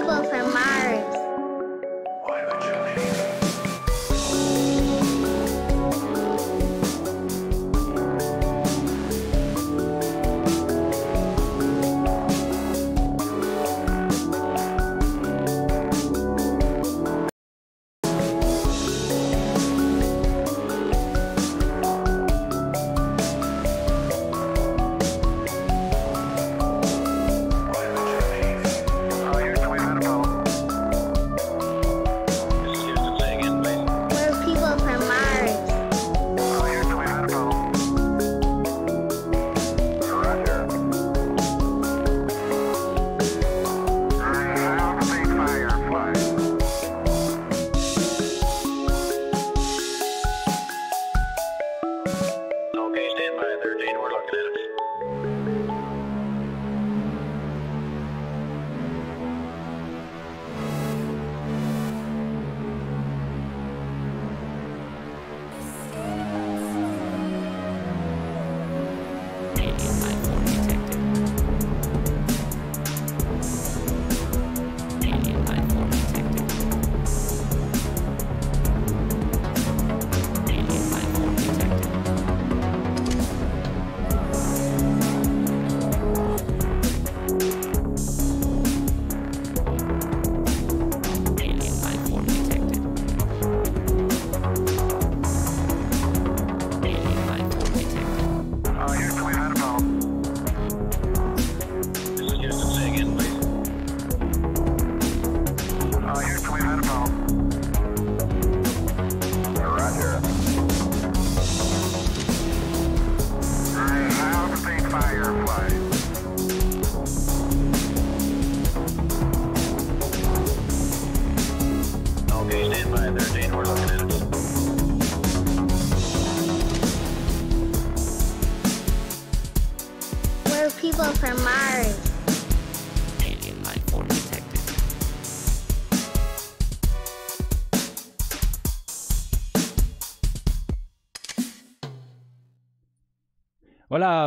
people from Mars.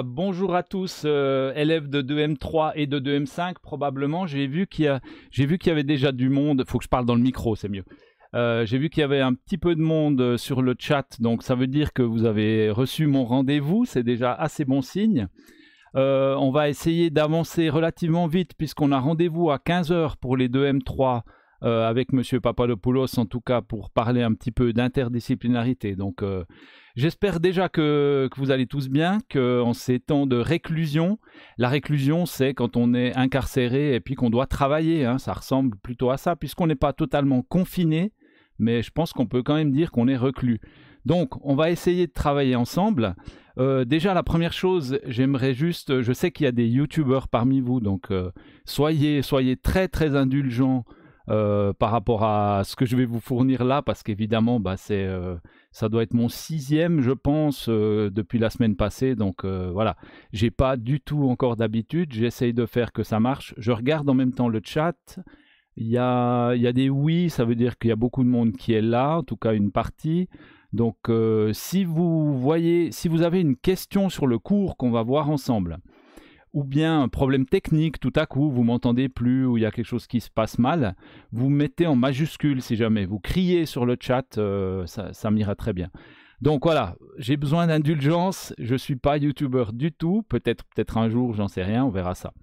bonjour à tous, euh, élèves de 2M3 et de 2M5 probablement. J'ai vu qu'il y, y, avait déjà du monde, il faut que je parle dans le micro, c'est mieux. Euh, j'ai vu qu'il y avait un petit peu de monde euh, sur le chat, donc ça veut dire que vous avez reçu mon rendez-vous, c'est déjà assez bon signe. on va essayer d'avancer relativement vite puisqu'on a rendez-vous à 15h pour les 2M3 euh, avec Monsieur Papadopoulos, en tout cas, pour parler un petit peu d'interdisciplinarité. Donc, euh, j'espère déjà que, vous allez tous bien, qu'en ces temps de réclusion, la réclusion, c'est quand on est incarcéré et puis qu'on doit travailler. Hein. ça ressemble plutôt à ça, puisqu'on n'est pas totalement confiné, mais je pense qu'on peut quand même dire qu'on est reclus. Donc, on va essayer de travailler ensemble. Euh, déjà, la première chose, j'aimerais juste, je sais qu'il y a des youtubeurs parmi vous, donc soyez, soyez très très indulgents euh, par rapport à ce que je vais vous fournir là, parce qu'évidemment, bah, euh, ça doit être mon sixième, je pense, euh, depuis la semaine passée. Donc voilà, j'ai pas du tout encore d'habitude. J'essaye de faire que ça marche. Je regarde en même temps le chat. Il y a, y a des oui, ça veut dire qu'il y a beaucoup de monde qui est là, en tout cas une partie. Donc si vous voyez, si vous avez une question sur le cours qu'on va voir ensemble, ou bien un problème technique, tout à coup, vous m'entendez plus ou il y a quelque chose qui se passe mal, vous mettez en majuscule si jamais, vous criez sur le chat, euh, ça, m'ira très bien. Donc voilà, j'ai besoin d'indulgence, je ne suis pas youtubeur du tout, peut-être peut-être un jour, j'en sais rien, on verra ça.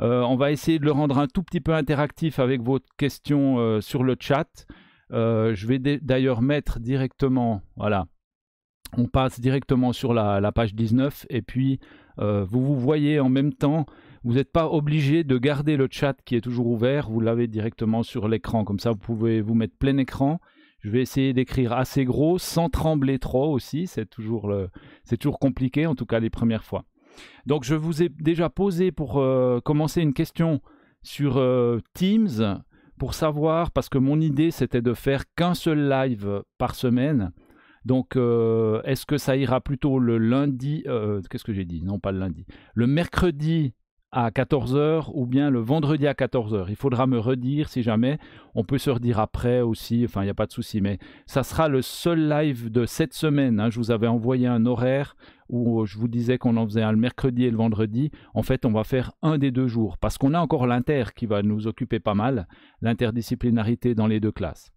Euh, on va essayer de le rendre un tout petit peu interactif avec vos questions euh, sur le chat. je vais d'ailleurs mettre directement, voilà, on passe directement sur la, page 19 et puis euh, vous vous voyez en même temps. Vous n'êtes pas obligé de garder le chat qui est toujours ouvert, vous l'avez directement sur l'écran. Comme ça, vous pouvez vous mettre plein écran. Je vais essayer d'écrire assez gros, sans trembler trop aussi. C'est toujours, le, toujours compliqué, en tout cas les premières fois. Donc je vous ai déjà posé pour euh, commencer une question sur euh, Teams pour savoir, parce que mon idée c'était de faire qu'un seul live par semaine. Donc, euh, est-ce que ça ira plutôt le lundi euh, Qu'est-ce que j'ai dit Non, pas le lundi. Le mercredi à 14h ou bien le vendredi à 14h. Il faudra me redire si jamais. On peut se redire après aussi, enfin il n'y a pas de souci, mais ça sera le seul live de cette semaine. Hein. Je vous avais envoyé un horaire où euh, je vous disais qu'on en faisait un le mercredi et le vendredi. En fait, on va faire un des deux jours parce qu'on a encore l'inter qui va nous occuper pas mal, l'interdisciplinarité dans les deux classes.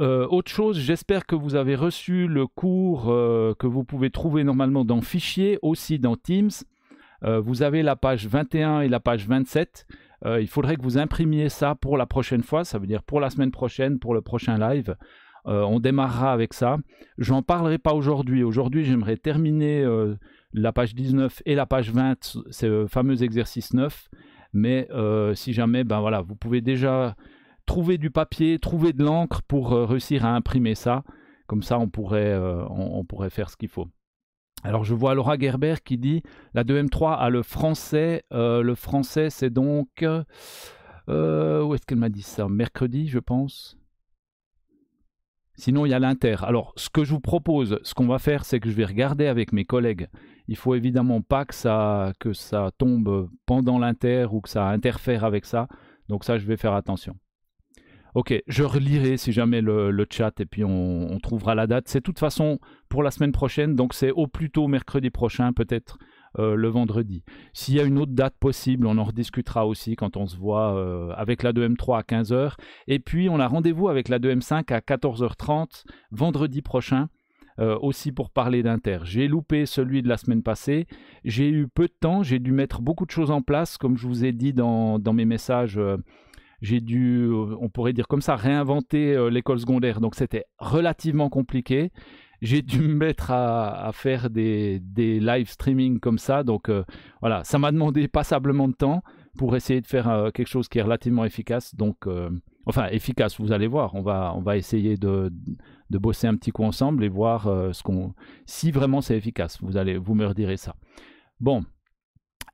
Euh, autre chose, j'espère que vous avez reçu le cours euh, que vous pouvez trouver normalement dans Fichier, aussi dans Teams. Euh, vous avez la page 21 et la page 27. il faudrait que vous imprimiez ça pour la prochaine fois, ça veut dire pour la semaine prochaine, pour le prochain live. on démarrera avec ça. je n'en parlerai pas aujourd'hui. Aujourd'hui, j'aimerais terminer la page 19 et la page 20, ce fameux exercice 9. Mais si jamais, ben voilà, vous pouvez déjà trouver du papier, trouver de l'encre pour euh, réussir à imprimer ça. Comme ça, on pourrait, euh, on, pourrait faire ce qu'il faut. Alors je vois Laura Gerber qui dit la 2M3 a le français. Euh, le français c'est donc... où est-ce qu'elle m'a dit ça Mercredi je pense. Sinon il y a l'Inter. Alors ce que je vous propose, ce qu'on va faire c'est que je vais regarder avec mes collègues. Il ne faut évidemment pas que ça, que ça tombe pendant l'Inter ou que ça interfère avec ça. Donc ça je vais faire attention. Ok, je relirai si jamais le, chat et puis on, trouvera la date. C'est de toute façon pour la semaine prochaine, donc c'est au plus tôt mercredi prochain, peut-être euh, le vendredi. S'il y a une autre date possible, on en rediscutera aussi quand on se voit euh, avec la 2M3 à 15h. Et puis on a rendez-vous avec la 2M5 à 14h30 vendredi prochain. Euh, aussi pour parler d'Inter. J'ai loupé celui de la semaine passée. J'ai eu peu de temps, j'ai dû mettre beaucoup de choses en place, comme je vous ai dit dans mes messages j'ai dû, euh, on pourrait dire comme ça, réinventer euh, l'école secondaire. Donc c'était relativement compliqué. J'ai dû me mettre à, faire des, des, live streaming comme ça. Donc euh, voilà, ça m'a demandé passablement de temps pour essayer de faire quelque chose qui est relativement efficace. Donc, enfin, efficace, vous allez voir. On va, on va essayer de, de bosser un petit coup ensemble et voir ce qu'on, si vraiment c'est efficace. Vous allez, vous me redirez ça. Bon,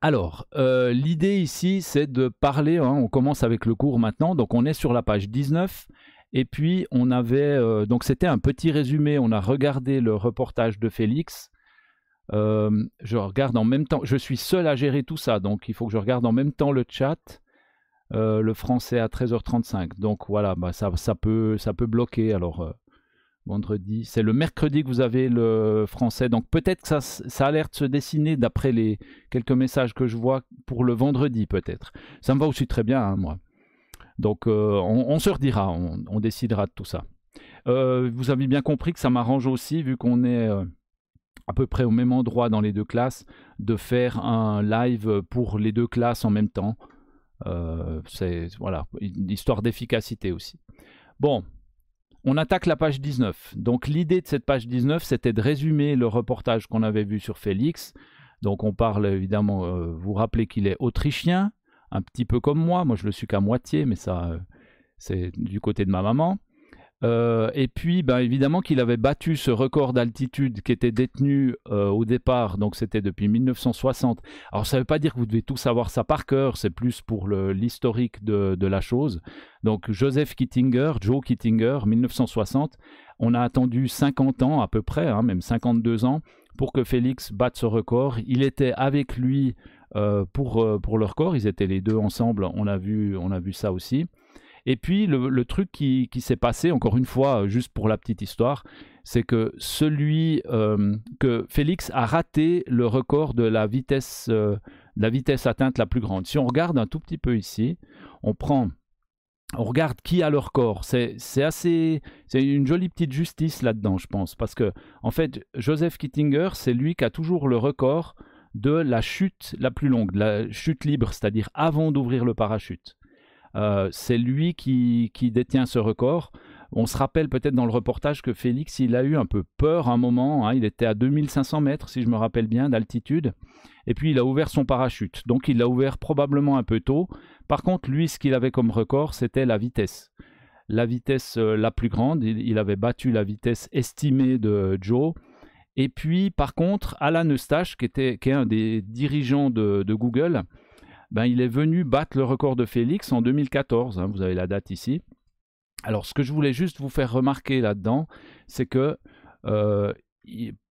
alors, euh, l'idée ici, c'est de parler, hein, on commence avec le cours maintenant, donc on est sur la page 19, et puis on avait, euh, donc c'était un petit résumé, on a regardé le reportage de Félix, euh, je regarde en même temps, je suis seul à gérer tout ça, donc il faut que je regarde en même temps le chat, le français à 13h35, donc voilà, bah, ça, ça, peut, ça peut bloquer, alors vendredi. C'est le mercredi que vous avez le français. Donc peut-être que ça, ça a l'air de se dessiner d'après les quelques messages que je vois pour le vendredi peut-être. Ça me va aussi très bien, à hein, moi. Donc euh, on, se redira, on, décidera de tout ça. Euh, vous avez bien compris que ça m'arrange aussi, vu qu'on est euh, à peu près au même endroit dans les deux classes, de faire un live pour les deux classes en même temps. C'est voilà, une histoire d'efficacité aussi. Bon, on attaque la page 19. Donc l'idée de cette page 19, c'était de résumer le reportage qu'on avait vu sur Félix. Donc on parle évidemment, euh, vous rappelez qu'il est autrichien, un petit peu comme moi. Moi je le suis qu'à moitié, mais ça euh, c'est du côté de ma maman. Euh, et puis, ben, évidemment qu'il avait battu ce record d'altitude qui était détenu euh, au départ, donc c'était depuis 1960. Alors, ça ne veut pas dire que vous devez tout savoir ça par cœur, c'est plus pour l'historique de, la chose. Donc, Joseph Kittinger, Joe Kittinger, 1960, on a attendu 50 ans à peu près, hein, même 52 ans, pour que Félix batte ce record. Il était avec lui euh, pour, pour le record, ils étaient les deux ensemble, on a vu, on a vu ça aussi. Et puis le, truc qui, s'est passé, encore une fois, euh, juste pour la petite histoire, c'est que celui euh, que Félix a raté le record de la vitesse, euh, la vitesse atteinte la plus grande. Si on regarde un tout petit peu ici, on prend on regarde qui a le record. C'est assez, c'est une jolie petite justice là-dedans, je pense, parce que en fait, Joseph Kittinger, c'est lui qui a toujours le record de la chute la plus longue, de la chute libre, c'est-à-dire avant d'ouvrir le parachute. Euh, c'est lui qui, détient ce record. On se rappelle peut-être dans le reportage que Félix, il a eu un peu peur un moment. Hein. Il était à 2500 mètres, si je me rappelle bien, d'altitude. Et puis, il a ouvert son parachute. Donc, il l'a ouvert probablement un peu tôt. Par contre, lui, ce qu'il avait comme record, c'était la vitesse. La vitesse euh, la plus grande. Il, avait battu la vitesse estimée de Joe. Et puis, par contre, Alan Eustache, qui, était, qui est un des dirigeants de Google, ben, il est venu battre le record de Félix en 2014. Hein, vous avez la date ici. Alors, ce que je voulais juste vous faire remarquer là-dedans, c'est que euh,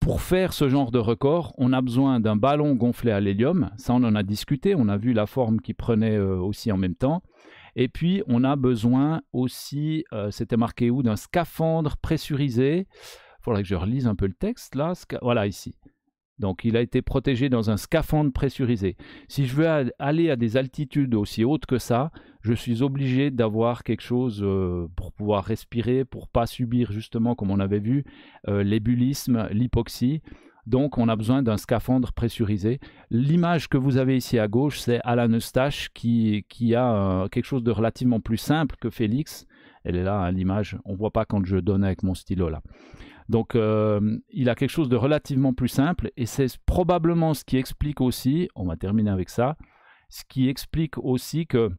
pour faire ce genre de record, on a besoin d'un ballon gonflé à l'hélium. Ça, on en a discuté. On a vu la forme qu'il prenait euh, aussi en même temps. Et puis, on a besoin aussi, euh, c'était marqué où, d'un scaphandre pressurisé. Il faudrait que je relise un peu le texte là. voilà, ici. Donc il a été protégé dans un scaphandre pressurisé. Si je veux aller à des altitudes aussi hautes que ça, je suis obligé d'avoir quelque chose euh, pour pouvoir respirer, pour pas subir justement, comme on avait vu, euh, l'ébullisme, l'hypoxie. Donc on a besoin d'un scaphandre pressurisé. L'image que vous avez ici à gauche, c'est Alan Eustache qui a euh, quelque chose de relativement plus simple que Félix elle est là l'image. On voit pas quand je donne avec mon stylo là. Donc euh, il a quelque chose de relativement plus simple et c'est probablement ce qui explique aussi, on va terminer avec ça, ce qui explique aussi que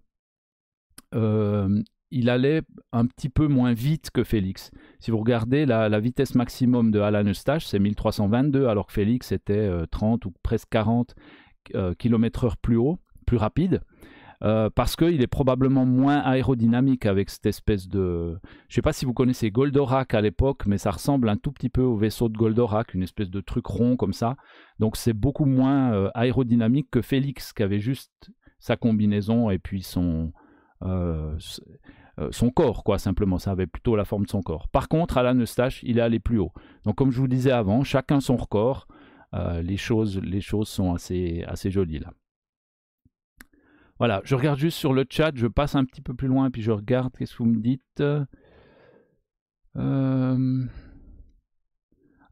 euh, il allait un petit peu moins vite que Félix. Si vous regardez la, la vitesse maximum de Alan Eustache, c'est 1322 alors que Félix était 30 euh, ou presque 40 km heure plus haut, plus rapide. Euh, parce qu'il est probablement moins aérodynamique avec cette espèce de... Je ne sais pas si vous connaissez Goldorak à l'époque, mais ça ressemble un tout petit peu au vaisseau de Goldorak, une espèce de truc rond comme ça. Donc c'est beaucoup moins euh, aérodynamique que Félix, qui avait juste sa combinaison et puis son... Euh, son corps, quoi, simplement. Ça avait plutôt la forme de son corps. Par contre, à la Neustache, il est allé plus haut. Donc, comme je vous disais avant, chacun son record. les, choses, les choses sont assez, assez jolies là. Voilà, je regarde juste sur le chat, je passe un petit peu plus loin, puis je regarde qu'est-ce que vous me dites. Euh,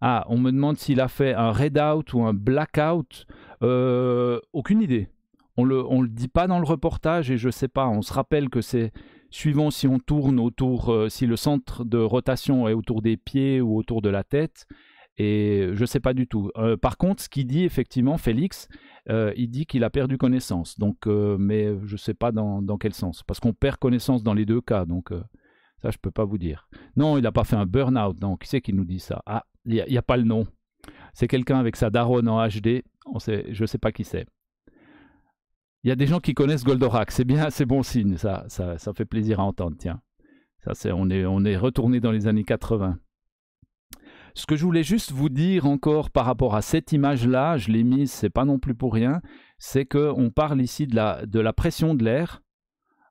ah, on me demande s'il a fait un read-out ou un blackout. Euh, aucune idée. On le, on le dit pas dans le reportage et je sais pas. On se rappelle que c'est suivant si on tourne autour, euh, si le centre de rotation est autour des pieds ou autour de la tête. Et je ne sais pas du tout. Euh, par contre, ce qu'il dit effectivement, Félix, euh, il dit qu'il a perdu connaissance. Donc, euh, mais je ne sais pas dans, quel sens. Parce qu'on perd connaissance dans les deux cas. Donc, ça, je ne peux pas vous dire. Non, il n'a pas fait un burn-out. donc qui c'est qui nous dit ça Ah, il n'y a, pas le nom. C'est quelqu'un avec sa daronne en HD. On sait, je ne sais pas qui c'est. Il y a des gens qui connaissent Goldorak. C'est bien, c'est bon signe. Ça, ça, ça fait plaisir à entendre. Tiens, ça, c'est, on, est, on est retourné dans les années 80. Ce que je voulais juste vous dire encore par rapport à cette image-là, je l'ai mise, c'est pas non plus pour rien, c'est qu'on parle ici de la, pression de l'air,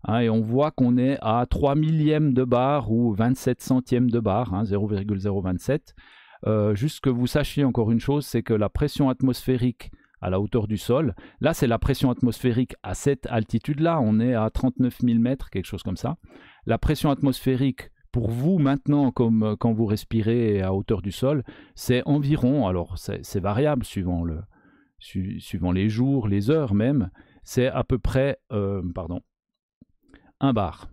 hein, et on voit qu'on est à 3 millièmes de bar ou 27 centièmes de bar, 0,027. Hein, euh, juste que vous sachiez encore une chose, c'est que la pression atmosphérique à la hauteur du sol. Là, c'est la pression atmosphérique à cette altitude-là. On est à 39 000 mètres, quelque chose comme ça. La pression atmosphérique pour vous maintenant, comme euh, quand vous respirez à hauteur du sol, c'est environ, alors c'est variable suivant, le, suivant les jours, les heures même, c'est à peu près, 1 euh, pardon, un bar,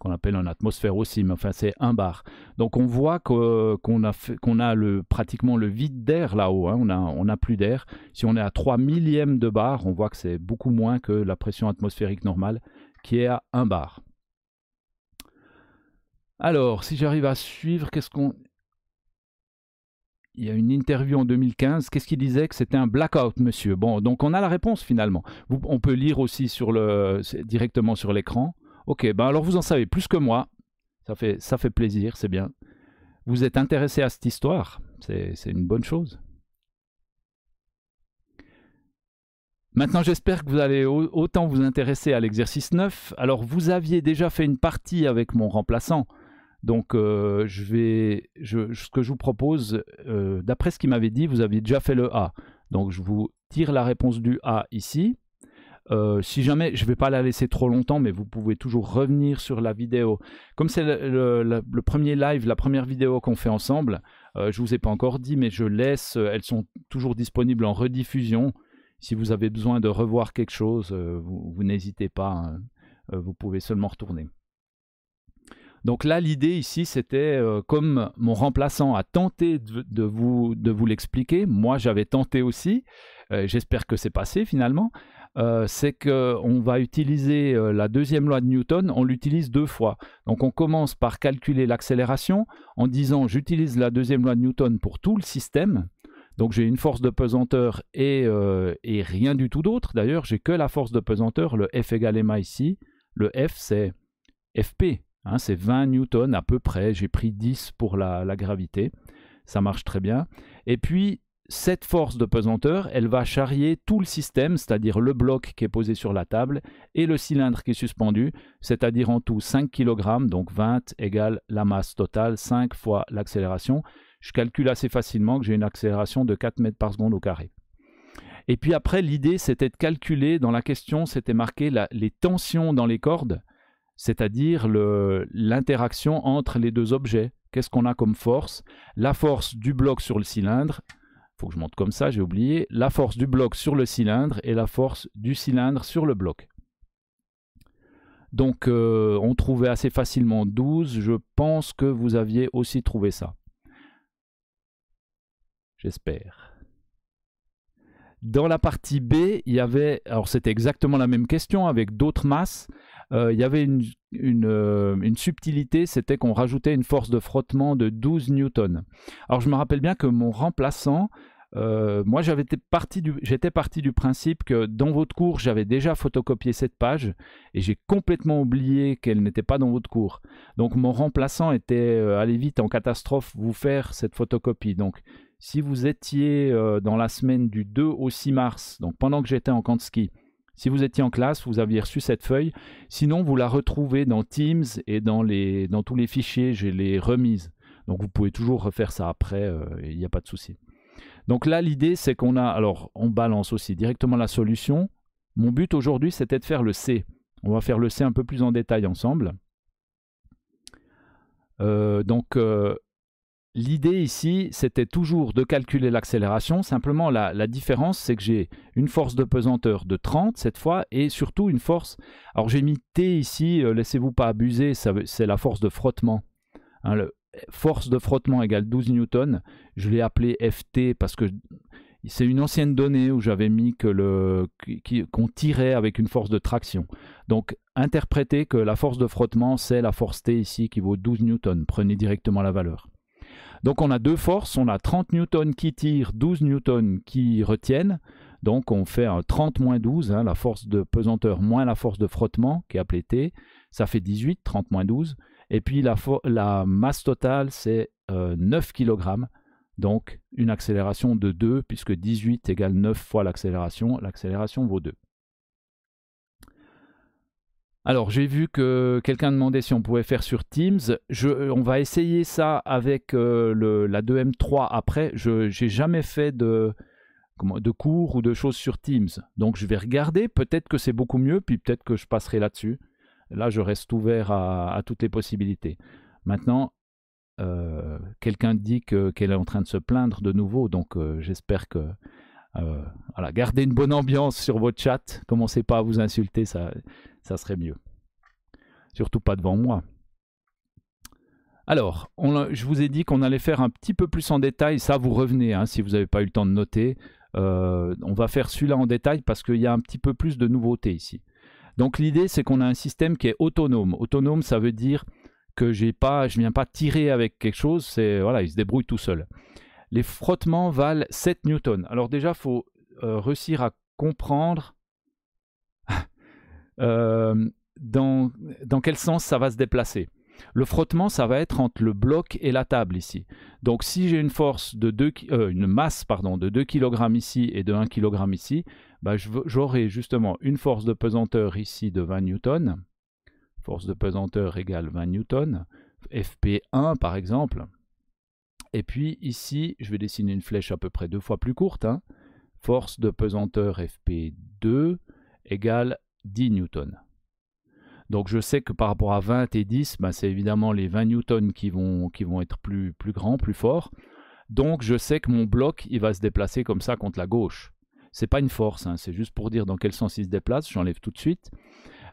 qu'on appelle en atmosphère aussi, mais enfin c'est un bar. Donc on voit qu'on a, a le, pratiquement le vide d'air là-haut, hein. on n'a on a plus d'air. Si on est à 3 millièmes de bar, on voit que c'est beaucoup moins que la pression atmosphérique normale qui est à 1 bar. Alors, si j'arrive à suivre, qu'est-ce qu'on... Il y a une interview en 2015. Qu'est-ce qu'il disait que c'était un blackout, monsieur Bon, donc on a la réponse finalement. on peut lire aussi sur le, directement sur l'écran. Ok, ben alors vous en savez plus que moi. Ça fait, ça fait plaisir, c'est bien. Vous êtes intéressé à cette histoire, c'est une bonne chose. Maintenant, j'espère que vous allez autant vous intéresser à l'exercice 9. Alors, vous aviez déjà fait une partie avec mon remplaçant donc, euh, je vais, ce que je vous propose, euh, d'après ce qu'il m'avait dit, vous aviez déjà fait le A. Donc, je vous tire la réponse du A ici. Euh, si jamais, je ne vais pas la laisser trop longtemps, mais vous pouvez toujours revenir sur la vidéo. Comme c'est le, premier live, la première vidéo qu'on fait ensemble, je ne vous ai pas encore dit, mais je laisse, elles sont toujours disponibles en rediffusion. Si vous avez besoin de revoir quelque chose, vous, n'hésitez pas, hein. vous pouvez seulement retourner. Donc là, l'idée ici, c'était euh, comme mon remplaçant a tenté de, vous, de vous l'expliquer, moi j'avais tenté aussi, euh, j'espère que c'est passé finalement, euh, c'est qu'on va utiliser la deuxième loi de Newton, on l'utilise deux fois. Donc on commence par calculer l'accélération en disant j'utilise la deuxième loi de Newton pour tout le système, donc j'ai une force de pesanteur et, rien du tout d'autre. D'ailleurs, j'ai que la force de pesanteur, le F égale ma ici. Le F, c'est Fp, Hein, c'est 20 newtons à peu près. J'ai pris 10 pour la, gravité. Ça marche très bien. Et puis, cette force de pesanteur, elle va charrier tout le système, c'est-à-dire le bloc qui est posé sur la table et le cylindre qui est suspendu, c'est-à-dire en tout 5 kg, donc 20 égale la masse totale, 5 fois l'accélération. Je calcule assez facilement que j'ai une accélération de 4 mètres par seconde au carré. Et puis après, l'idée, c'était de calculer, dans la question, c'était marqué les tensions dans les cordes c'est-à-dire l'interaction entre les deux objets. Qu'est-ce qu'on a comme force La force du bloc sur le cylindre, il faut que je monte comme ça, j'ai oublié, la force du bloc sur le cylindre et la force du cylindre sur le bloc. Donc euh, on trouvait assez facilement 12, je pense que vous aviez aussi trouvé ça. J'espère. Dans la partie B, il y avait, alors c'était exactement la même question avec d'autres masses, euh, il y avait euh, une, subtilité, c'était qu'on rajoutait une force de frottement de 12 newtons. Alors je me rappelle bien que mon remplaçant, euh, moi, j'étais parti du principe que dans votre cours, j'avais déjà photocopié cette page et j'ai complètement oublié qu'elle n'était pas dans votre cours. Donc, mon remplaçant était allez vite en catastrophe vous faire cette photocopie. Donc, si vous étiez dans la semaine du 2 au 6 mars, donc pendant que j'étais en camp ski, si vous étiez en classe, vous aviez reçu cette feuille. Sinon, vous la retrouvez dans Teams et dans, les, dans tous les fichiers. J'ai les remises. Donc, vous pouvez toujours refaire ça après. Euh, il n'y a pas de souci. Donc là, l'idée, c'est qu'on a... Alors, on balance aussi directement la solution. Mon but aujourd'hui, c'était de faire le C. On va faire le C un peu plus en détail ensemble. Euh, donc, euh, l'idée ici, c'était toujours de calculer l'accélération. Simplement, la, différence, c'est que j'ai une force de pesanteur de 30 cette fois et surtout une force. Alors, j'ai mis T ici, euh, laissez-vous pas abuser, c'est la force de frottement. Hein, force de frottement égale 12 newtons. Je l'ai appelé FT parce que c'est une ancienne donnée où j'avais mis que le qu'on tirait avec une force de traction. Donc interprétez que la force de frottement c'est la force T ici qui vaut 12 newtons. Prenez directement la valeur. Donc on a deux forces, on a 30 N qui tirent, 12 N qui retiennent. Donc on fait un 30 moins 12, hein, la force de pesanteur moins la force de frottement qui est appelée T, ça fait 18, 30 moins 12. Et puis la, masse totale c'est 9 euh, kg, donc une accélération de 2 puisque 18 égale 9 fois l'accélération, l'accélération vaut 2. Alors, j'ai vu que quelqu'un demandait si on pouvait faire sur Teams. on va essayer ça avec euh, la 2M3 après. Je n'ai jamais fait de, cours ou de choses sur Teams. Donc, je vais regarder. Peut-être que c'est beaucoup mieux, puis peut-être que je passerai là-dessus. Là, je reste ouvert à, toutes les possibilités. Maintenant, euh, quelqu'un dit qu'elle est en train de se plaindre de nouveau. Donc, euh, j'espère que. voilà, gardez une bonne ambiance sur votre chat. Commencez pas à vous insulter. Ça ça serait mieux. Surtout pas devant moi. Alors, je vous ai dit qu'on allait faire un petit peu plus en détail. Ça, vous revenez hein, si vous n'avez pas eu le temps de noter. Euh, on va faire celui-là en détail parce qu'il y a un petit peu plus de nouveautés ici. Donc l'idée, c'est qu'on a un système qui est autonome. Autonome, ça veut dire que pas, je ne viens pas tirer avec quelque chose. C'est voilà, il se débrouille tout seul. Les frottements valent 7 newtons. Alors déjà, il faut euh, réussir à comprendre euh, dans, dans quel sens ça va se déplacer. Le frottement, ça va être entre le bloc et la table ici. Donc si j'ai une force de 2, euh, une masse pardon, de 2 kg ici et de 1 kg ici, bah j'aurai justement une force de pesanteur ici de 20 newtons. Force de pesanteur égale 20 newtons. FP1 par exemple. Et puis ici, je vais dessiner une flèche à peu près deux fois plus courte. Hein. Force de pesanteur FP2 égale 10 newtons. Donc je sais que par rapport à 20 et 10, bah, c'est évidemment les 20 newtons qui vont, qui vont être plus, plus grands, plus forts. Donc je sais que mon bloc, il va se déplacer comme ça contre la gauche. C'est pas une force, hein, c'est juste pour dire dans quel sens il se déplace, j'enlève tout de suite.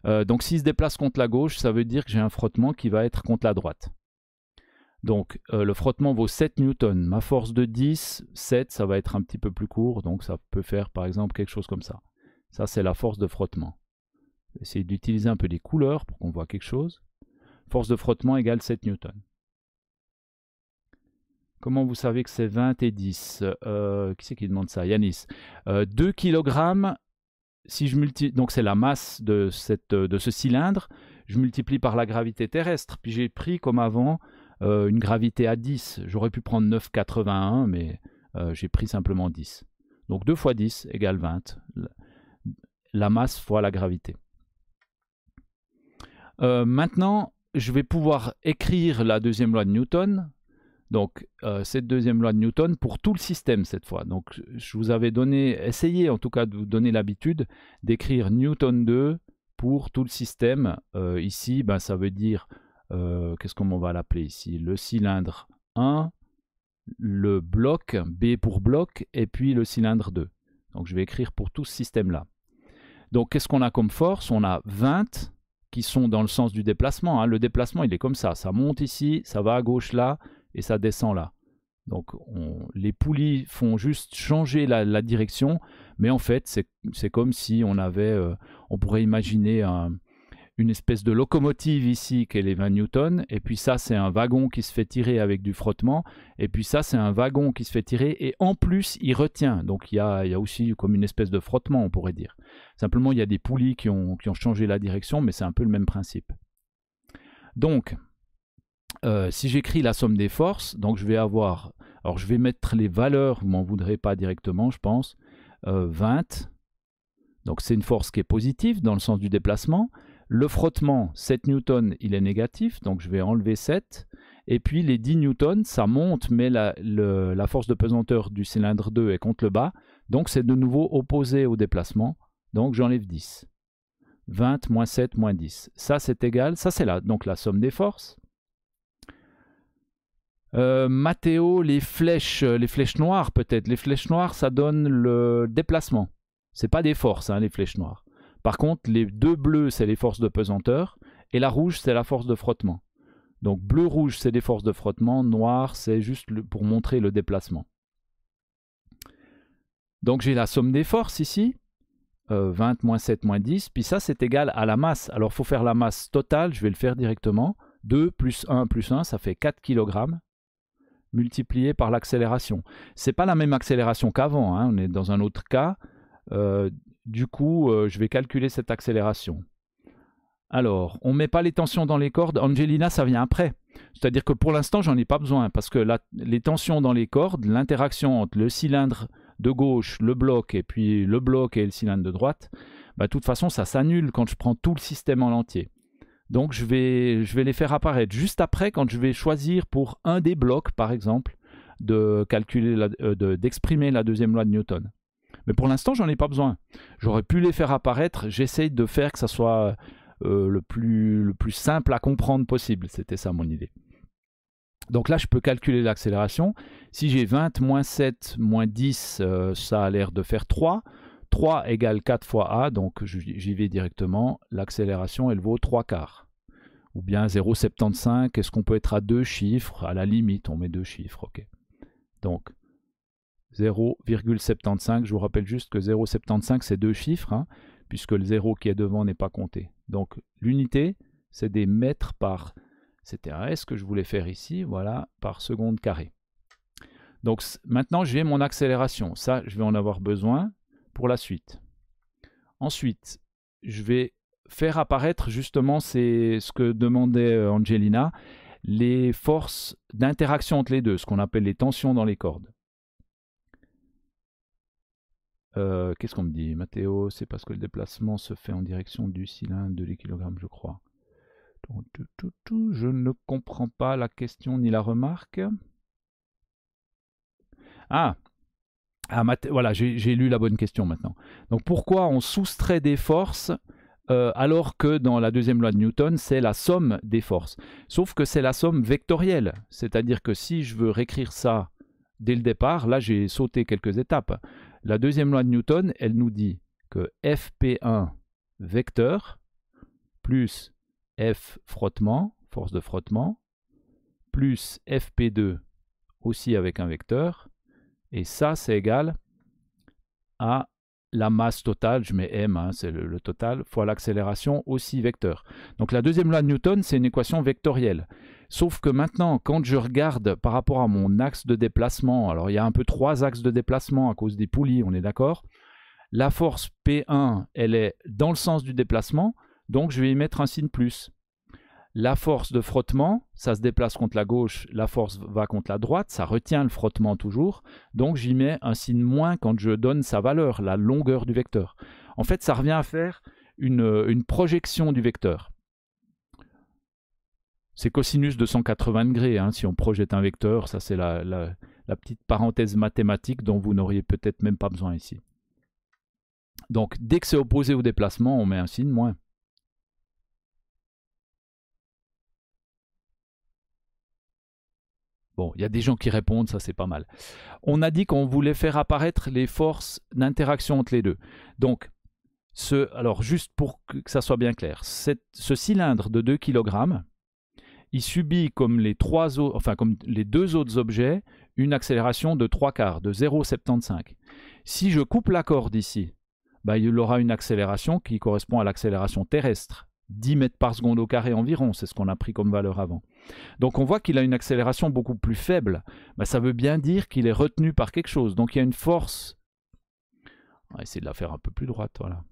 Euh, donc s'il se déplace contre la gauche, ça veut dire que j'ai un frottement qui va être contre la droite. Donc euh, le frottement vaut 7 newtons. Ma force de 10, 7, ça va être un petit peu plus court, donc ça peut faire par exemple quelque chose comme ça. Ça c'est la force de frottement. Essayez d'utiliser un peu des couleurs pour qu'on voit quelque chose. Force de frottement égale 7 newton. Comment vous savez que c'est 20 et 10 euh, Qui c'est qui demande ça Yanis. 2 euh, kg, si je multiplie, donc c'est la masse de, cette, de ce cylindre, je multiplie par la gravité terrestre, puis j'ai pris comme avant euh, une gravité à 10. J'aurais pu prendre 9,81, mais j'ai pris simplement 10. Donc 2 fois 10 égale 20. La masse fois la gravité. Euh, maintenant, je vais pouvoir écrire la deuxième loi de Newton. Donc, euh, cette deuxième loi de Newton pour tout le système cette fois. Donc, je vous avais donné, essayé en tout cas de vous donner l'habitude d'écrire Newton 2 pour tout le système. Euh, ici, ben, ça veut dire, qu'est-ce qu'on va l'appeler ici Le cylindre 1, le bloc, B pour bloc, et puis le cylindre 2. Donc, je vais écrire pour tout ce système-là. Donc, qu'est-ce qu'on a comme force On a 20 qui sont dans le sens du déplacement. Hein. Le déplacement, il est comme ça. Ça monte ici, ça va à gauche là, et ça descend là. Donc les poulies font juste changer la, direction, mais en fait c'est comme si on avait, euh, on pourrait imaginer un, une espèce de locomotive ici qui est les 20 newtons, et puis ça c'est un wagon qui se fait tirer avec du frottement, et puis ça c'est un wagon qui se fait tirer, et en plus il retient, donc il y a, aussi comme une espèce de frottement on pourrait dire. Simplement il y a des poulies qui ont, changé la direction, mais c'est un peu le même principe. Donc, euh, si j'écris la somme des forces, donc je vais avoir, alors je vais mettre les valeurs, vous m'en voudrez pas directement je pense, 20, euh, donc c'est une force qui est positive dans le sens du déplacement, le frottement, 7 newtons, il est négatif, donc je vais enlever 7. Et puis les 10 newtons, ça monte, mais la, force de pesanteur du cylindre 2 est contre le bas, donc c'est de nouveau opposé au déplacement, donc j'enlève 10. 20 moins 7 moins 10. Ça c'est égal, ça c'est là, donc la somme des forces. Euh, Mathéo, les flèches, euh, les flèches noires peut-être. Les flèches noires, ça donne le déplacement. C'est pas des forces, hein, les flèches noires. Par contre, les deux bleus, c'est les forces de pesanteur, et la rouge, c'est la force de frottement. Donc bleu-rouge, c'est des forces de frottement, noir, c'est juste pour montrer le déplacement. Donc j'ai la somme des forces ici, 20 euh, moins 7 moins 10, puis ça c'est égal à la masse. Alors il faut faire la masse totale, je vais le faire directement. 2 plus 1 plus 1, ça fait 4 kg, multiplié par l'accélération. C'est pas la même accélération qu'avant, hein, on est dans un autre cas. Euh, du coup, euh, je vais calculer cette accélération. Alors, on ne met pas les tensions dans les cordes. Angelina, ça vient après. C'est-à-dire que pour l'instant, j'en ai pas besoin parce que les tensions dans les cordes, l'interaction entre le cylindre de gauche, le bloc et puis le bloc et le cylindre de droite, bah, de toute façon, ça s'annule quand je prends tout le système en entier. Donc, je vais, je vais les faire apparaître juste après quand je vais choisir pour un des blocs, par exemple, de calculer, euh, d'exprimer la deuxième loi de Newton. Mais pour l'instant, j'en ai pas besoin. J'aurais pu les faire apparaître. J'essaye de faire que ça soit euh, le, plus, simple à comprendre possible. C'était ça mon idée. Donc là, je peux calculer l'accélération. Si j'ai 20 moins 7 moins 10, euh, ça a l'air de faire 3. 3 égale 4 fois A, donc j'y vais directement. L'accélération, elle vaut 3 quarts. Ou bien 0,75, est-ce qu'on peut être à deux chiffres À la limite, on met deux chiffres, ok. Donc, 0,75. Je vous rappelle juste que 0,75, c'est deux chiffres, hein, puisque le 0 qui est devant n'est pas compté. Donc l'unité, c'est des mètres par, c'était que je voulais faire ici, voilà, par seconde carré. Donc maintenant, j'ai mon accélération. Ça, je vais en avoir besoin pour la suite. Ensuite, je vais faire apparaître justement c'est ce que demandait euh, Angelina, les forces d'interaction entre les deux, ce qu'on appelle les tensions dans les cordes. Euh, qu'est-ce qu'on me dit Mathéo, c'est parce que le déplacement se fait en direction du cylindre de l'équilogramme, je crois. tout, tout, je ne comprends pas la question ni la remarque. Ah, ah voilà, j'ai lu la bonne question maintenant. Donc pourquoi on soustrait des forces euh, alors que dans la deuxième loi de Newton, c'est la somme des forces. Sauf que c'est la somme vectorielle. C'est-à-dire que si je veux réécrire ça dès le départ, là j'ai sauté quelques étapes. La deuxième loi de Newton, elle nous dit que Fp1 vecteur plus F frottement, force de frottement, plus Fp2 aussi avec un vecteur, et ça c'est égal à la masse totale, je mets m, hein, c'est le, total, fois l'accélération aussi vecteur. Donc la deuxième loi de Newton, c'est une équation vectorielle. Sauf que maintenant, quand je regarde par rapport à mon axe de déplacement, alors il y a un peu trois axes de déplacement à cause des poulies, on est d'accord. La force P1, elle est dans le sens du déplacement, donc je vais y mettre un signe plus. La force de frottement, ça se déplace contre la gauche, la force va contre la droite, ça retient le frottement toujours, donc j'y mets un signe moins quand je donne sa valeur, la longueur du vecteur. En fait, ça revient à faire une, une projection du vecteur. C'est cosinus de 180 degrés, hein. si on projette un vecteur, ça c'est la, petite parenthèse mathématique dont vous n'auriez peut-être même pas besoin ici. Donc dès que c'est opposé au déplacement, on met un signe moins. Bon, il y a des gens qui répondent, ça c'est pas mal. On a dit qu'on voulait faire apparaître les forces d'interaction entre les deux. Donc, ce, alors juste pour que ça soit bien clair, ce cylindre de 2 kg, il subit comme les, trois enfin, comme les deux autres objets une accélération de 3 quarts, de 0,75. Si je coupe la corde ici, bah, il aura une accélération qui correspond à l'accélération terrestre. 10 mètres par seconde au carré environ, c'est ce qu'on a pris comme valeur avant. Donc on voit qu'il a une accélération beaucoup plus faible. ça veut bien dire qu'il est retenu par quelque chose. Donc il y a une force. On va essayer de la faire un peu plus droite, voilà.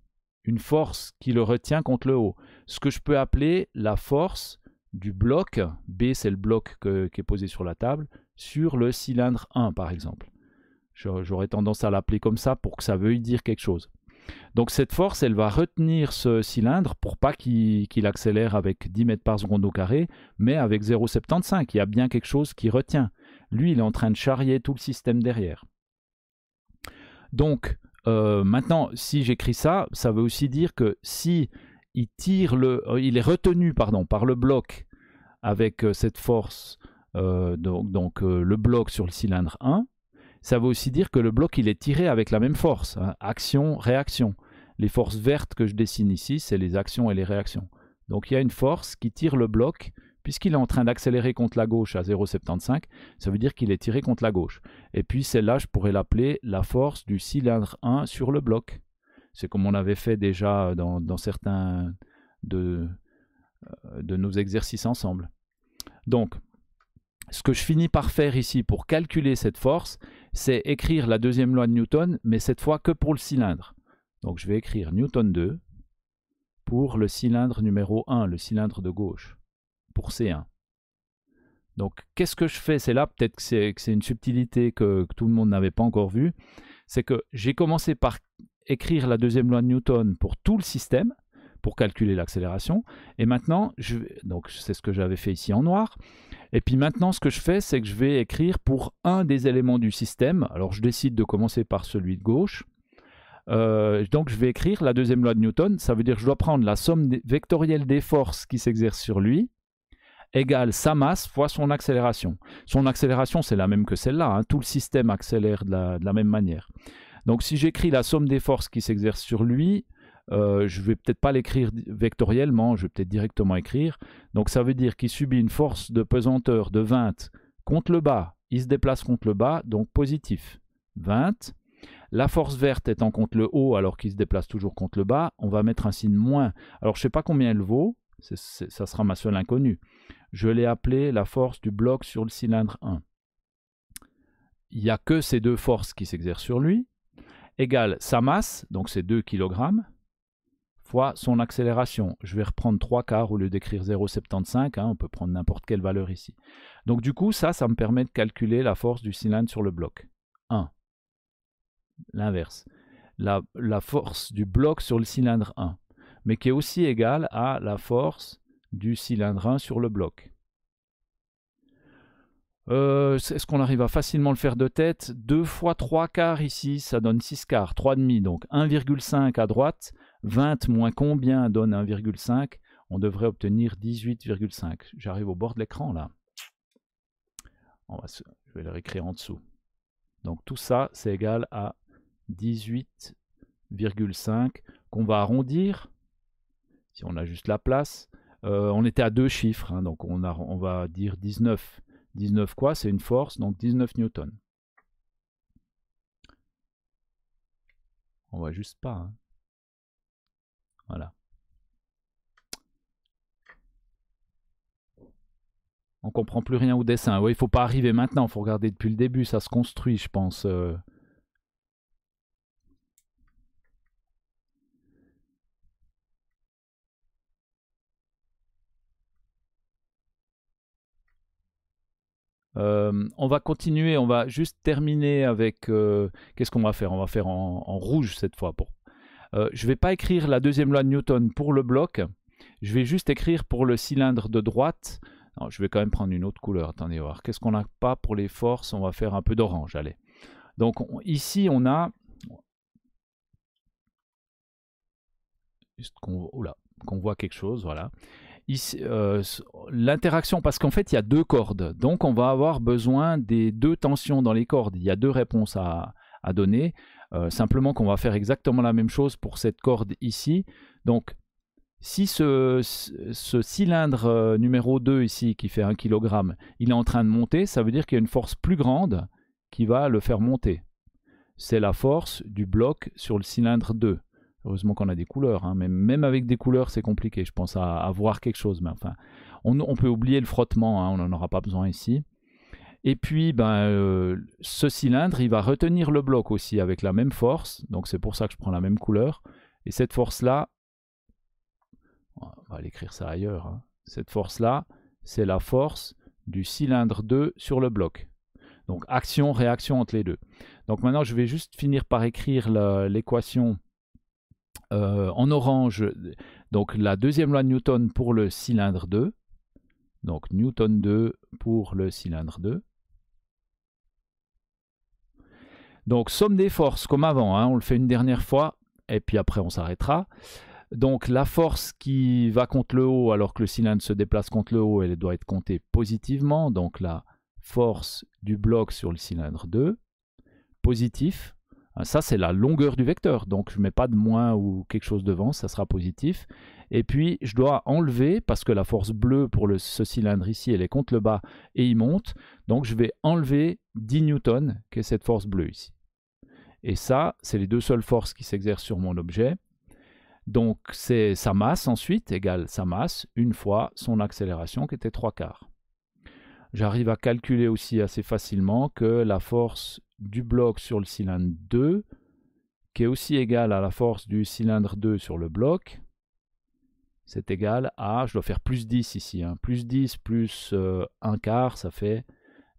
Une force qui le retient contre le haut. Ce que je peux appeler la force du bloc, B c'est le bloc qui est posé sur la table, sur le cylindre 1 par exemple. J'aurais tendance à l'appeler comme ça pour que ça veuille dire quelque chose. Donc cette force, elle va retenir ce cylindre pour pas qu'il accélère avec 10 mètres par seconde au carré, mais avec 0,75. Il y a bien quelque chose qui retient. Lui, il est en train de charrier tout le système derrière. Donc euh, maintenant, si j'écris ça, ça veut aussi dire que si il tire le, euh, il est retenu pardon par le bloc avec euh, cette force, euh, donc, donc le bloc sur le cylindre 1. Ça veut aussi dire que le bloc il est tiré avec la même force, hein, action réaction. Les forces vertes que je dessine ici, c'est les actions et les réactions. Donc il y a une force qui tire le bloc puisqu'il est en train d'accélérer contre la gauche à 0,75, ça veut dire qu'il est tiré contre la gauche. Et puis celle-là, je pourrais l'appeler la force du cylindre 1 sur le bloc. C'est comme on avait fait déjà euh, dans, certains de, euh, de nos exercices ensemble. Donc, ce que je finis par faire ici pour calculer cette force, c'est écrire la deuxième loi de Newton, mais cette fois que pour le cylindre. Donc je vais écrire Newton 2 pour le cylindre numéro 1, le cylindre de gauche, pour C1. Donc qu'est-ce que je fais C'est là peut-être que c'est une subtilité que, tout le monde n'avait pas encore vue. C'est que j'ai commencé par écrire la deuxième loi de Newton pour tout le système, pour calculer l'accélération. Et maintenant, je, donc c'est ce que j'avais fait ici en noir. Et puis maintenant, ce que je fais, c'est que je vais écrire pour un des éléments du système. Alors je décide de commencer par celui de gauche. Euh, donc je vais écrire la deuxième loi de Newton. Ça veut dire que je dois prendre la somme vectorielle des forces qui s'exercent sur lui égale sa masse fois son accélération. Son accélération, c'est la même que celle-là. Hein. Tout le système accélère de la, de la même manière. Donc si j'écris la somme des forces qui s'exercent sur lui, euh, je ne vais peut-être pas l'écrire vectoriellement, je vais peut-être directement écrire. Donc ça veut dire qu'il subit une force de pesanteur de 20 contre le bas. Il se déplace contre le bas, donc positif. 20. La force verte étant contre le haut alors qu'il se déplace toujours contre le bas, on va mettre un signe moins. Alors je ne sais pas combien elle vaut, ça sera ma seule inconnue. Je l'ai appelée la force du bloc sur le cylindre 1. Il n'y a que ces deux forces qui s'exercent sur lui égale sa masse, donc c'est 2 kg, fois son accélération. Je vais reprendre 3 quarts au lieu d'écrire 0,75, hein, on peut prendre n'importe quelle valeur ici. Donc du coup, ça, ça me permet de calculer la force du cylindre sur le bloc. 1. L'inverse. La, la force du bloc sur le cylindre 1, mais qui est aussi égale à la force du cylindre 1 sur le bloc. Euh, est-ce qu'on arrive à facilement le faire de tête 2 fois 3 quarts ici, ça donne 6 quarts, 3,5. Donc 1,5 à droite, 20 moins combien donne 1,5 On devrait obtenir 18,5. J'arrive au bord de l'écran là. Je vais le réécrire en dessous. Donc tout ça, c'est égal à 18,5 qu'on va arrondir. Si on a juste la place, euh, on était à deux chiffres, hein, donc on va dire 19. 19 quoi C'est une force, donc 19 newtons. On voit juste pas. Hein. Voilà. On comprend plus rien au dessin. Il ne faut pas arriver maintenant, il faut regarder depuis le début, ça se construit, je pense. Euh. Euh, on va continuer, on va juste terminer avec... Euh, qu'est-ce qu'on va faire On va faire en, rouge cette fois. Pour... Euh, je ne vais pas écrire la deuxième loi de Newton pour le bloc. Je vais juste écrire pour le cylindre de droite. je vais quand même prendre une autre couleur. Attendez voir. Qu'est-ce qu'on n'a pas pour les forces On va faire un peu d'orange, allez. Donc ici, on a... Juste qu'on voit quelque chose, voilà. Euh, l'interaction, parce qu'en fait, il y a deux cordes. Donc, on va avoir besoin des deux tensions dans les cordes. Il y a deux réponses à, donner. Euh, simplement qu'on va faire exactement la même chose pour cette corde ici. Donc, si ce, ce cylindre euh, numéro 2 ici, qui fait 1 kg, il est en train de monter, ça veut dire qu'il y a une force plus grande qui va le faire monter. C'est la force du bloc sur le cylindre 2. Heureusement qu'on a des couleurs, hein, mais même avec des couleurs, c'est compliqué, je pense, à, voir quelque chose. Mais enfin, on, peut oublier le frottement, hein, on n'en aura pas besoin ici. Et puis, ben, euh, ce cylindre, il va retenir le bloc aussi avec la même force. Donc, c'est pour ça que je prends la même couleur. Et cette force-là, on va l'écrire ça ailleurs. Hein, cette force-là, c'est la force du cylindre 2 sur le bloc. Donc, action, réaction entre les deux. Donc, maintenant, je vais juste finir par écrire l'équation euh, en orange donc la deuxième loi de Newton pour le cylindre 2. Donc Newton 2 pour le cylindre 2. Donc somme des forces comme avant, hein, on le fait une dernière fois et puis après on s'arrêtera. Donc la force qui va contre le haut alors que le cylindre se déplace contre le haut, elle doit être comptée positivement. Donc la force du bloc sur le cylindre 2, positif. Euh, ça, c'est la longueur du vecteur, donc je ne mets pas de moins ou quelque chose devant, ça sera positif. Et puis, je dois enlever, parce que la force bleue pour ce cylindre ici, elle est contre le bas et il monte, donc je vais enlever 10 newtons, qui est cette force bleue ici. Et ça, c'est les deux seules forces qui s'exercent sur mon objet. Donc, c'est sa masse ensuite, égale sa masse, une fois son accélération, qui était 3 quarts j'arrive à calculer aussi assez facilement que la force du bloc sur le cylindre 2, qui est aussi égale à la force du cylindre 2 sur le bloc, c'est égal à, je dois faire plus 10 ici, hein. plus 10 plus 1 euh, quart, ça fait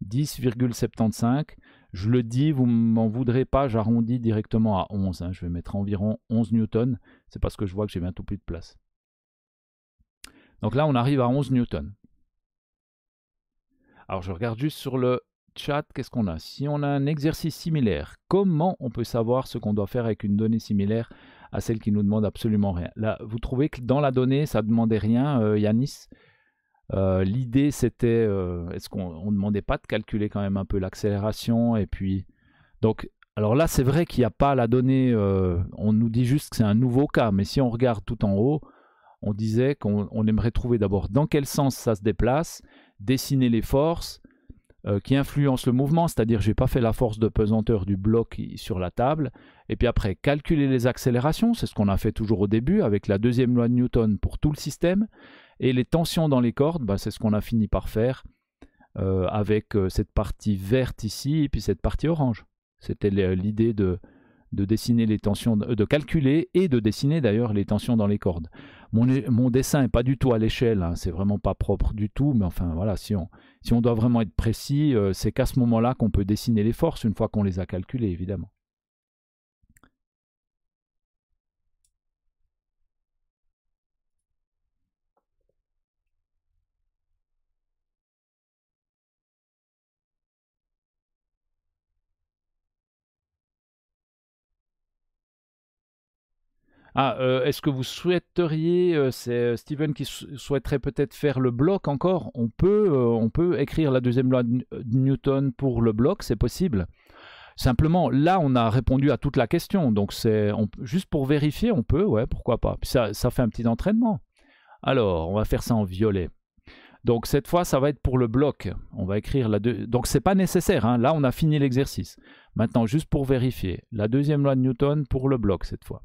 10,75. Je le dis, vous m'en voudrez pas, j'arrondis directement à 11. Hein. je vais mettre environ 11 newtons, c'est parce que je vois que j'ai bientôt plus de place. Donc là, on arrive à 11 newtons. Alors je regarde juste sur le chat, qu'est-ce qu'on a Si on a un exercice similaire, comment on peut savoir ce qu'on doit faire avec une donnée similaire à celle qui nous demande absolument rien Là, vous trouvez que dans la donnée, ça ne demandait rien, euh, Yanis euh, L'idée, c'était, euh, est-ce qu'on ne demandait pas de calculer quand même un peu l'accélération Et puis, donc, alors là, c'est vrai qu'il n'y a pas la donnée, on nous dit juste que c'est un nouveau cas, mais si on regarde tout en haut, on disait qu'on aimerait trouver d'abord dans quel sens ça se déplace, dessiner les forces euh, qui influencent le mouvement, c'est-à-dire je n'ai pas fait la force de pesanteur du bloc sur la table, et puis après calculer les accélérations, c'est ce qu'on a fait toujours au début avec la deuxième loi de Newton pour tout le système, et les tensions dans les cordes, bah, c'est ce qu'on a fini par faire euh, avec euh, cette partie verte ici et puis cette partie orange. C'était l'idée de dessiner les tensions, de calculer et de dessiner d'ailleurs les tensions dans les cordes. Mon, dessin n'est pas du tout à l'échelle, hein. c'est vraiment pas propre du tout, mais enfin voilà, si on, si on doit vraiment être précis, euh, c'est qu'à ce moment-là qu'on peut dessiner les forces, une fois qu'on les a calculées, évidemment. Ah, euh, est-ce que vous souhaiteriez, euh, c'est euh, Steven qui souhaiterait peut-être faire le bloc encore On peut, on peut écrire la deuxième loi de Newton pour le bloc, c'est possible. Simplement, là, on a répondu à toute la question, donc c'est juste pour vérifier, on peut, ouais, pourquoi pas. ça, fait un petit entraînement. Alors, on va faire ça en violet. Donc cette fois, ça va être pour le bloc. On va écrire la Donc c'est pas nécessaire. Hein. Là, on a fini l'exercice. Maintenant, juste pour vérifier, la deuxième loi de Newton pour le bloc cette fois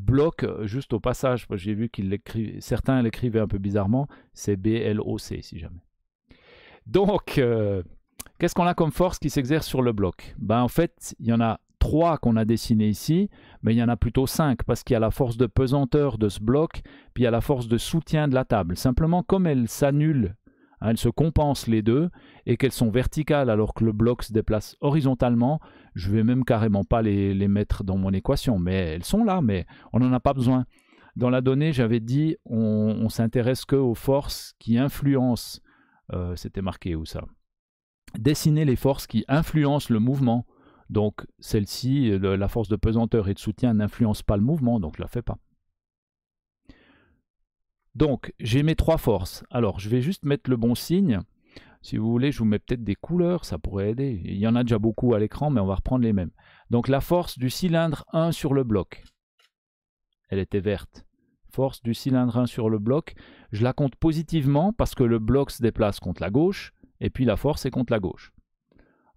bloc euh, juste au passage. J'ai vu qu'il certains l'écrivaient un peu bizarrement. C'est B-L-O-C, si jamais. Donc, euh, qu'est-ce qu'on a comme force qui s'exerce sur le bloc ben, En fait, il y en a trois qu'on a dessiné ici, mais il y en a plutôt cinq, parce qu'il y a la force de pesanteur de ce bloc, puis il y a la force de soutien de la table. Simplement, comme elle s'annule Hein, elles se compensent les deux et qu'elles sont verticales alors que le bloc se déplace horizontalement. Je vais même carrément pas les, mettre dans mon équation, mais elles sont là, mais on n'en a pas besoin. Dans la donnée, j'avais dit on, s'intéresse que aux forces qui influencent. Euh, c'était marqué où ça Dessiner les forces qui influencent le mouvement. Donc celle-ci, la force de pesanteur et de soutien n'influence pas le mouvement, donc je la fais pas. Donc, j'ai mes trois forces. Alors, je vais juste mettre le bon signe. Si vous voulez, je vous mets peut-être des couleurs, ça pourrait aider. Il y en a déjà beaucoup à l'écran, mais on va reprendre les mêmes. Donc, la force du cylindre 1 sur le bloc. Elle était verte. Force du cylindre 1 sur le bloc. Je la compte positivement parce que le bloc se déplace contre la gauche, et puis la force est contre la gauche.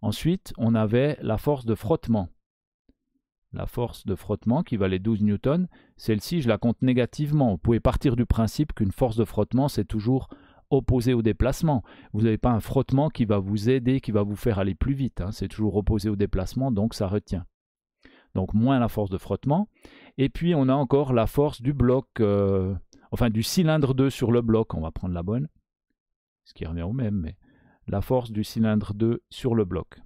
Ensuite, on avait la force de frottement. La force de frottement qui valait 12 newtons, celle-ci je la compte négativement. Vous pouvez partir du principe qu'une force de frottement c'est toujours opposé au déplacement. Vous n'avez pas un frottement qui va vous aider, qui va vous faire aller plus vite. Hein. C'est toujours opposé au déplacement, donc ça retient. Donc moins la force de frottement. Et puis on a encore la force du bloc, euh, enfin du cylindre 2 sur le bloc. On va prendre la bonne, ce qui revient au même, mais la force du cylindre 2 sur le bloc.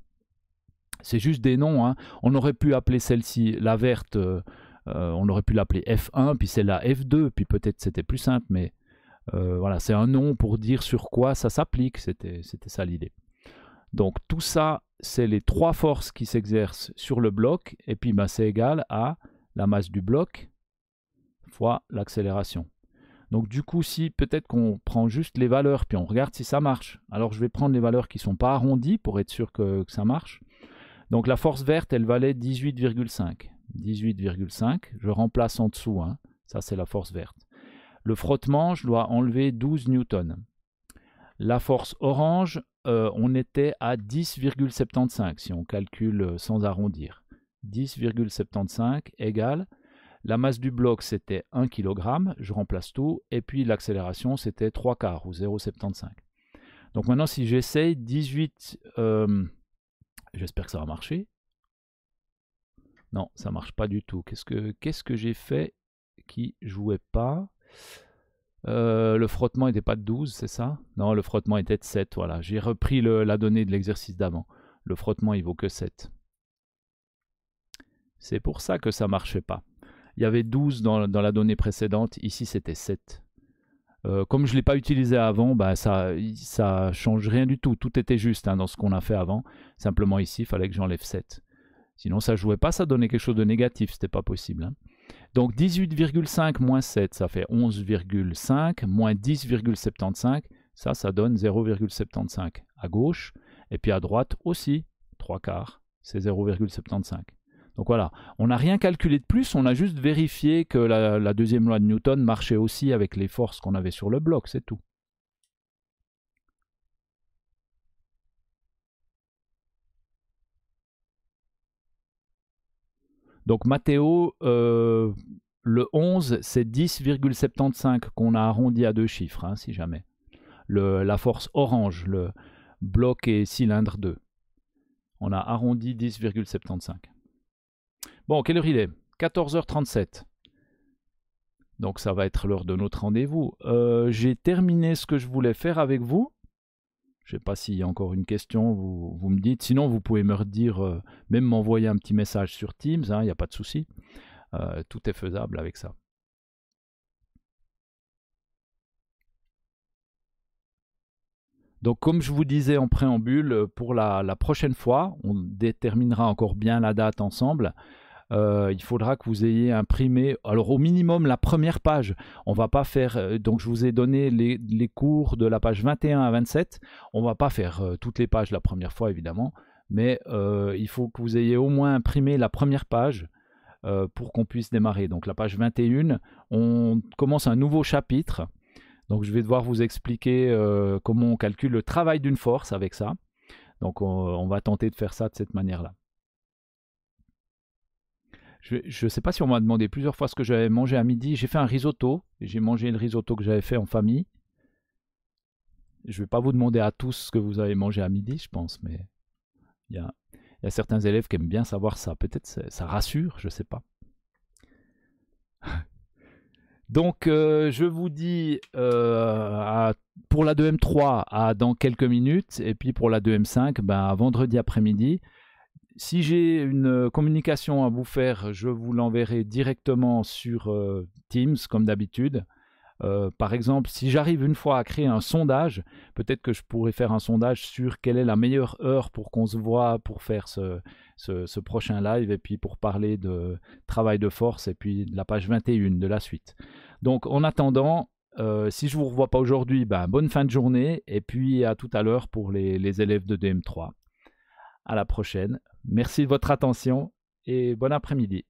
C'est juste des noms. Hein. On aurait pu appeler celle-ci la verte, euh, euh, on aurait pu l'appeler F1, puis celle-là F2, puis peut-être c'était plus simple, mais euh, voilà, c'est un nom pour dire sur quoi ça s'applique. C'était ça l'idée. Donc tout ça, c'est les trois forces qui s'exercent sur le bloc, et puis bah, c'est égal à la masse du bloc fois l'accélération. Donc du coup, si peut-être qu'on prend juste les valeurs, puis on regarde si ça marche. Alors je vais prendre les valeurs qui ne sont pas arrondies pour être sûr que ça marche. Donc la force verte, elle valait 18,5. 18,5, je remplace en dessous, hein. ça c'est la force verte. Le frottement, je dois enlever 12 newtons. La force orange, euh, on était à 10,75 si on calcule euh, sans arrondir. 10,75 égale la masse du bloc c'était 1 kg, je remplace tout, et puis l'accélération c'était 3 quarts ou 0,75. Donc maintenant si j'essaye 18, J'espère que ça va marcher. Non, ça marche pas du tout. Qu'est-ce que, que j'ai fait qui jouait pas euh, le frottement n'était pas de 12, c'est ça Non, le frottement était de 7, voilà. J'ai repris la donnée de l'exercice d'avant. Le frottement, il vaut que 7. C'est pour ça que ça marchait pas. Il y avait 12 dans, dans la donnée précédente, ici c'était 7. Euh, comme je ne l'ai pas utilisé avant, bah, ça ne change rien du tout. Tout était juste hein, dans ce qu'on a fait avant. Simplement ici, il fallait que j'enlève 7. Sinon, ça ne jouait pas, ça donnait quelque chose de négatif. n'était pas possible. Hein. Donc 18,5 moins 7, ça fait 11,5 moins 10,75. Ça, ça donne 0,75 à gauche. Et puis à droite aussi, 3 quarts, c'est 0,75. Donc voilà, on n'a rien calculé de plus, on a juste vérifié que la, deuxième loi de Newton marchait aussi avec les forces qu'on avait sur le bloc, c'est tout. Donc Mathéo, euh, le 11, c'est 10,75 qu'on a arrondi à deux chiffres, hein, si jamais. la force orange, le bloc et cylindre 2. On a arrondi 10,75. Bon, quelle heure il est 14h37. Donc ça va être l'heure de notre rendez-vous. Euh, j'ai terminé ce que je voulais faire avec vous. Je ne sais pas s'il y a encore une question, vous, me dites. Sinon, vous pouvez me redire, euh, même m'envoyer un petit message sur Teams, hein, il n'y a pas de souci. Euh, tout est faisable avec ça. Donc comme je vous disais en préambule, pour la prochaine fois, on déterminera encore bien la date ensemble. Euh, il faudra que vous ayez imprimé, alors au minimum la première page. On va pas faire, euh, donc je vous ai donné les, cours de la page 21 à 27. On va pas faire euh, toutes les pages la première fois évidemment, mais il faut que vous ayez au moins imprimé la première page pour qu'on puisse démarrer. Donc la page 21, on commence un nouveau chapitre. Donc je vais devoir vous expliquer comment on calcule le travail d'une force avec ça. Donc on va tenter de faire ça de cette manière-là je ne sais pas si on m'a demandé plusieurs fois ce que j'avais mangé à midi. J'ai fait un risotto. J'ai mangé le risotto que j'avais fait en famille. Je ne vais pas vous demander à tous ce que vous avez mangé à midi, je pense, mais il y a, certains élèves qui aiment bien savoir ça. Peut-être ça rassure, je ne sais pas. Donc, euh, je vous dis euh, pour la 2M3 à dans quelques minutes, et puis pour la 2M5, ben, vendredi après-midi. Si j'ai une euh, communication à vous faire, je vous l'enverrai directement sur euh, Teams, comme d'habitude. Euh, par exemple, si j'arrive une fois à créer un sondage, peut-être que je pourrais faire un sondage sur quelle est la meilleure heure pour qu'on se voit pour faire ce, prochain live et puis pour parler de travail de force et puis de la page 21 de la suite. Donc en attendant, si je ne vous revois pas aujourd'hui, bah, bonne fin de journée et puis à tout à l'heure pour les, les élèves de DM3. À la prochaine. Merci de votre attention et bon après-midi.